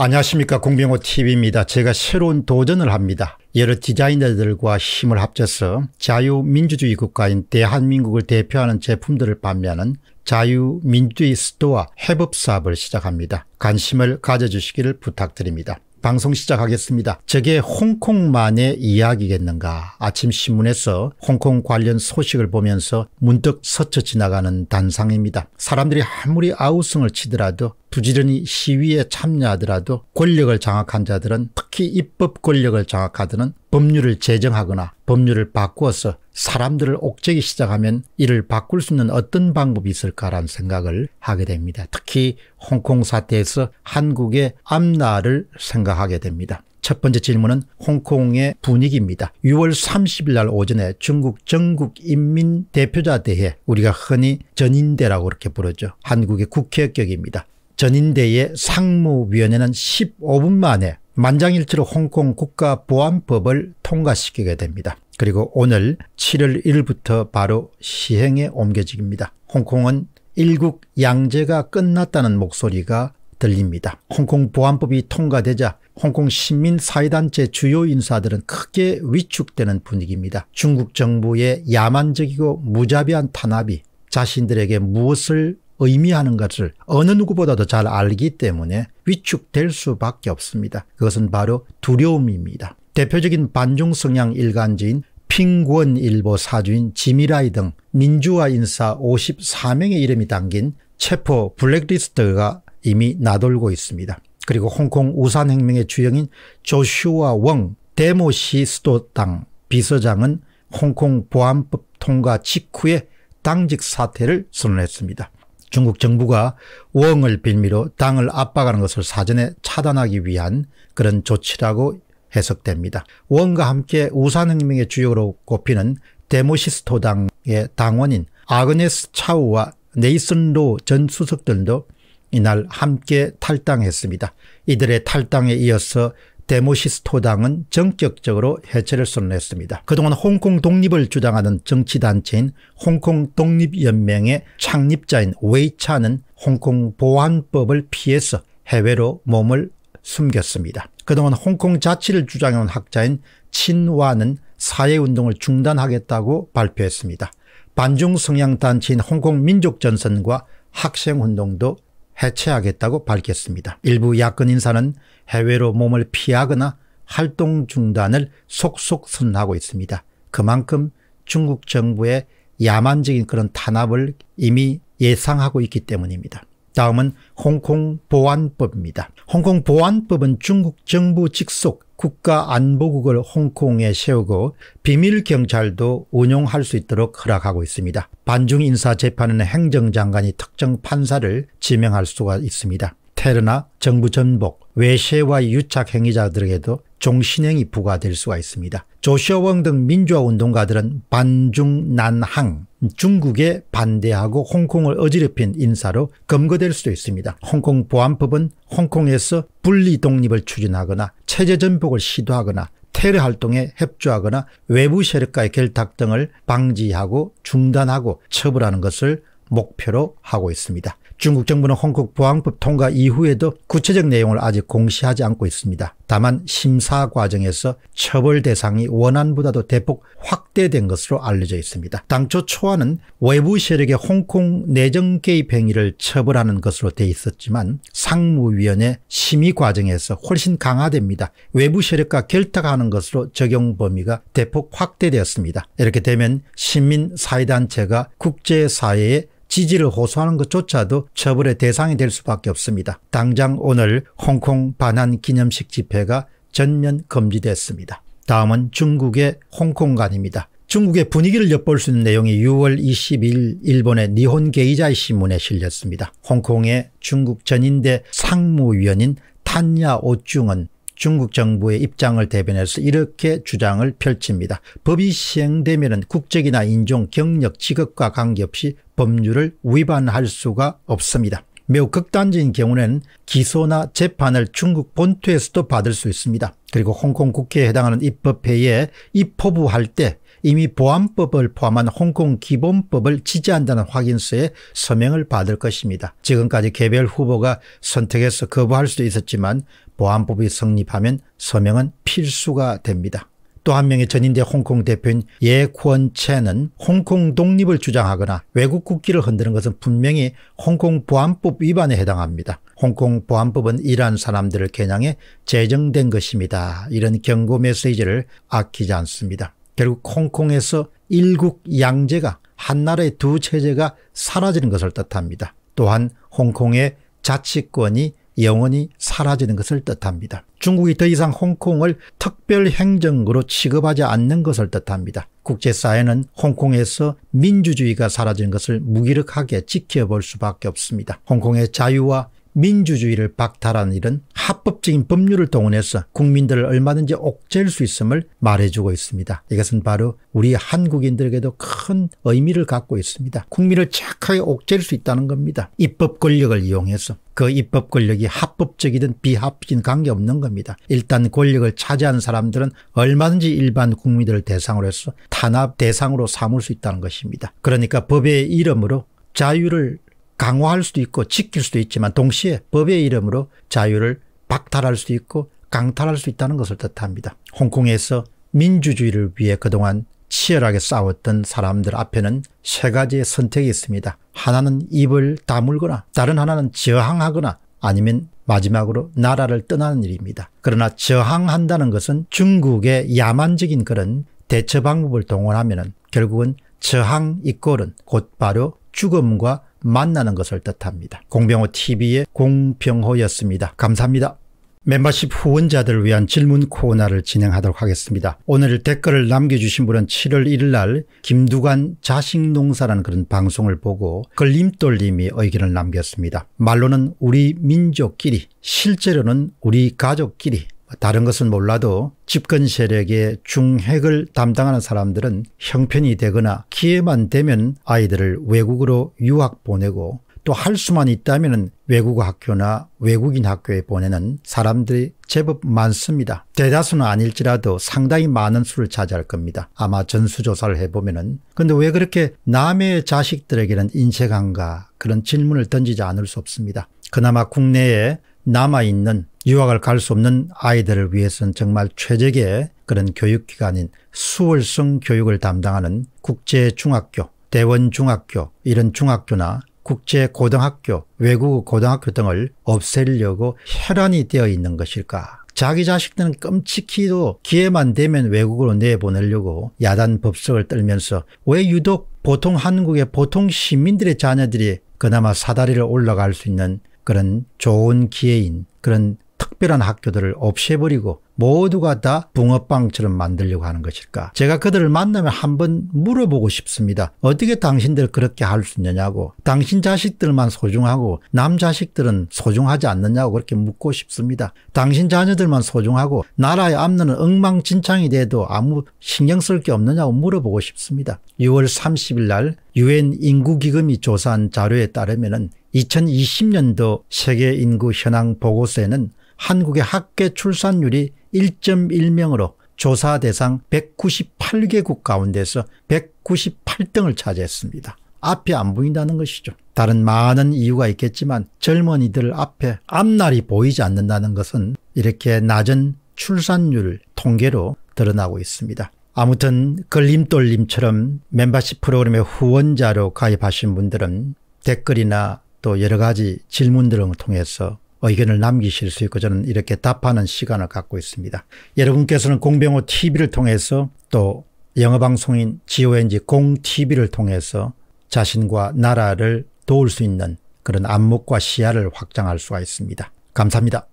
안녕하십니까 공병호 tv입니다. 제가 새로운 도전을 합니다. 여러 디자이너들과 힘을 합쳐서 자유민주주의 국가인 대한민국을 대표하는 제품들을 판매하는 자유민주주의 스토어 해법 사업을 시작합니다. 관심을 가져주시기를 부탁드립니다. 방송 시작하겠습니다. 저게 홍콩만의 이야기겠는가. 아침 신문에서 홍콩 관련 소식을 보면서 문득 스쳐 지나가는 단상입니다. 사람들이 아무리 아우성을 치더라도 부지런히 시위에 참여하더라도 권력을 장악한 자들은 특히 입법 권력을 장악하더는 법률을 제정하거나 법률을 바꾸어서 사람들을 옥죄기 시작하면 이를 바꿀 수 있는 어떤 방법이 있을까라는 생각을 하게 됩니다. 특히 홍콩 사태에서 한국의 앞날을 생각하게 됩니다. 첫 번째 질문은 홍콩의 분위기입니다. 6월 30일 날 오전에 중국 전국인민대표자대회 우리가 흔히 전인대라고 이렇게 부르죠. 한국의 국회격입니다. 의 전인대의 상무위원회는 15분 만에 만장일치로 홍콩 국가보안법을 통과시키게 됩니다. 그리고 오늘 7월 1일부터 바로 시행에 옮겨집니다. 홍콩은 일국 양제가 끝났다는 목소리가 들립니다. 홍콩 보안법이 통과되자 홍콩 시민사회단체 주요 인사들은 크게 위축되는 분위기입니다. 중국 정부의 야만적이고 무자비한 탄압이 자신들에게 무엇을 의미하는 것을 어느 누구보다도 잘 알기 때문에 위축될 수밖에 없습니다. 그것은 바로 두려움입니다. 대표적인 반중 성향 일간지인 핑구일보 사주인 지미라이 등 민주화 인사 54명의 이름이 담긴 체포 블랙리스트가 이미 나돌고 있습니다. 그리고 홍콩 우산혁명의 주역인 조슈아 웡 데모시 스도당 비서장은 홍콩 보안법 통과 직후에 당직 사퇴를 선언했습니다. 중국 정부가 5억을 빌미로 당을 압박하는 것을 사전에 차단하기 위한 그런 조치라고 해석됩니다. 원과 함께 우산혁명의 주역으로 꼽히는 데모시스토당의 당원인 아그네스 차우와 네이슨 로 전 수석들도 이날 함께 탈당했습니다. 이들의 탈당에 이어서 데모시스토당은 전격적으로 해체를 선언했습니다. 그동안 홍콩 독립을 주장하는 정치단체인 홍콩 독립연맹의 창립자인 웨이차는 홍콩 보안법을 피해서 해외로 몸을 숨겼습니다. 그동안 홍콩 자치를 주장해온 학자인 친화는 사회운동을 중단하겠다고 발표했습니다. 반중 성향 단체인 홍콩 민족전선과 학생운동도 해체하겠다고 밝혔습니다. 일부 야권 인사는 해외로 몸을 피하거나 활동 중단을 속속 선언하고 있습니다. 그만큼 중국 정부의 야만적인 그런 탄압을 이미 예상하고 있기 때문입니다. 다음은 홍콩 보안법입니다. 홍콩 보안법은 중국 정부 직속 국가안보국을 홍콩에 세우고 비밀경찰도 운용할 수 있도록 허락하고 있습니다. 반중인사재판은 행정장관이 특정 판사를 지명할 수가 있습니다. 테러나 정부 전복, 외세와 유착 행위자들에게도 종신형이 부과될 수가 있습니다. 조시어웡 등 민주화 운동가들은 반중난항, 중국에 반대하고 홍콩을 어지럽힌 인사로 검거될 수도 있습니다. 홍콩 보안법은 홍콩에서 분리 독립을 추진하거나 체제 전복을 시도하거나 테러 활동에 협조하거나 외부 세력과의 결탁 등을 방지하고 중단하고 처벌하는 것을 목표로 하고 있습니다. 중국 정부는 홍콩 보안법 통과 이후에도 구체적 내용을 아직 공시하지 않고 있습니다. 다만 심사 과정에서 처벌 대상이 원안보다도 대폭 확대된 것으로 알려져 있습니다. 당초 초안은 외부 세력의 홍콩 내정 개입 행위를 처벌하는 것으로 돼 있었지만 상무위원회 심의 과정에서 훨씬 강화됩니다. 외부 세력과 결탁하는 것으로 적용 범위가 대폭 확대되었습니다. 이렇게 되면 시민사회단체가 국제사회에 지지를 호소하는 것조차도 처벌의 대상이 될 수밖에 없습니다. 당장 오늘 홍콩 반환 기념식 집회가 전면 금지됐습니다. 다음은 중국의 홍콩관입니다. 중국의 분위기를 엿볼 수 있는 내용이 6월 22일 일본의 니혼 게이자이 신문에 실렸습니다. 홍콩의 중국 전인대 상무위원인 탄야 오쭝은 중국 정부의 입장을 대변해서 이렇게 주장을 펼칩니다. 법이 시행되면 국적이나 인종, 경력, 직업과 관계없이 법률을 위반할 수가 없습니다. 매우 극단적인 경우는 기소나 재판을 중국 본토에서도 받을 수 있습니다. 그리고 홍콩 국회에 해당하는 입법회에 의입포부할때 이미 보안법을 포함한 홍콩 기본법을 지지한다는 확인서에 서명을 받을 것입니다. 지금까지 개별 후보가 선택해서 거부할 수도 있었지만 보안법이 성립하면 서명은 필수가 됩니다. 또한 명의 전인대 홍콩 대표인 예권채는 홍콩 독립을 주장하거나 외국 국기를 흔드는 것은 분명히 홍콩 보안법 위반에 해당합니다. 홍콩 보안법은 이러한 사람들을 겨냥해 제정된 것입니다. 이런 경고 메시지를 아끼지 않습니다. 결국 홍콩에서 일국 양제가 한나라의 두 체제가 사라지는 것을 뜻합니다. 또한 홍콩의 자치권이 영원히 사라지는 것을 뜻합니다. 중국이 더 이상 홍콩을 특별행정으로 취급하지 않는 것을 뜻합니다. 국제사회는 홍콩에서 민주주의가 사라진 것을 무기력하게 지켜볼 수밖에 없습니다. 홍콩의 자유와 민주주의를 박탈하는 일은 합법적인 법률을 동원해서 국민들을 얼마든지 옥죄일 수 있음을 말해주고 있습니다. 이것은 바로 우리 한국인들에게도 큰 의미를 갖고 있습니다. 국민을 착하게 옥죄일 수 있다는 겁니다. 입법 권력을 이용해서 그 입법 권력이 합법적이든 비합법적인 관계없는 겁니다. 일단 권력을 차지한 사람들은 얼마든지 일반 국민들을 대상으로 해서 탄압 대상으로 삼을 수 있다는 것입니다. 그러니까 법의 이름으로 자유를 강화할 수도 있고 지킬 수도 있지만 동시에 법의 이름으로 자유를 박탈할 수도 있고 강탈할 수 있다는 것을 뜻합니다. 홍콩에서 민주주의를 위해 그동안 치열하게 싸웠던 사람들 앞에는 세 가지의 선택이 있습니다. 하나는 입을 다물거나 다른 하나는 저항하거나 아니면 마지막으로 나라를 떠나는 일입니다. 그러나 저항한다는 것은 중국의 야만적인 그런 대처 방법을 동원하면 결국은 저항 이꼴은 곧바로 죽음과 만나는 것을 뜻합니다. 공병호 TV의 공병호였습니다. 감사합니다. 멤버십 후원자들을 위한 질문 코너를 진행하도록 하겠습니다. 오늘 댓글을 남겨주신 분은 7월 1일 날 김두관 자식농사라는 그런 방송을 보고 걸림돌님이 의견을 남겼습니다. 말로는 우리 민족끼리 실제로는 우리 가족끼리 다른 것은 몰라도 집권 세력의 중핵을 담당하는 사람들은 형편이 되거나 기회만 되면 아이들을 외국으로 유학 보내고 또 할 수만 있다면 외국 어 학교나 외국인 학교에 보내는 사람들이 제법 많습니다. 대다수는 아닐지라도 상당히 많은 수를 차지할 겁니다. 아마 전수조사를 해보면은. 근데 왜 그렇게 남의 자식들에게는 인색한가 그런 질문을 던지지 않을 수 없습니다. 그나마 국내에 남아있는 유학을 갈 수 없는 아이들을 위해서는 정말 최적의 그런 교육기관인 수월성 교육을 담당하는 국제중학교, 대원중학교 이런 중학교나 국제고등학교, 외국 고등학교 등을 없애려고 혈안이 되어 있는 것일까. 자기 자식들은 끔찍히도 기회만 되면 외국으로 내보내려고 야단 법석을 떨면서 왜 유독 보통 한국의 보통 시민들의 자녀들이 그나마 사다리를 올라갈 수 있는 그런 좋은 기회인 그런 특별한 학교들을 없애버리고 모두가 다 붕어빵처럼 만들려고 하는 것일까? 제가 그들을 만나면 한번 물어보고 싶습니다. 어떻게 당신들 그렇게 할 수 있느냐고 당신 자식들만 소중하고 남 자식들은 소중하지 않느냐고 그렇게 묻고 싶습니다. 당신 자녀들만 소중하고 나라의 앞는 엉망진창이 돼도 아무 신경 쓸 게 없느냐고 물어보고 싶습니다. 6월 30일 날 유엔 인구기금이 조사한 자료에 따르면 2020년도 세계 인구 현황 보고서에는 한국의 학계 출산율이 1.1명으로 조사 대상 198개국 가운데서 198등을 차지했습니다. 앞이 안 보인다는 것이죠. 다른 많은 이유가 있겠지만 젊은이들 앞에 앞날이 보이지 않는다는 것은 이렇게 낮은 출산율 통계로 드러나고 있습니다. 아무튼 걸림돌림처럼 그 멤버십 프로그램의 후원자로 가입하신 분들은 댓글이나 또 여러 가지 질문 들을 통해서 의견을 남기실 수 있고 저는 이렇게 답하는 시간을 갖고 있습니다. 여러분께서는 공병호 TV를 통해서 또 영어방송인 GONG 공TV를 통해서 자신과 나라를 도울 수 있는 그런 안목과 시야를 확장할 수가 있습니다. 감사합니다.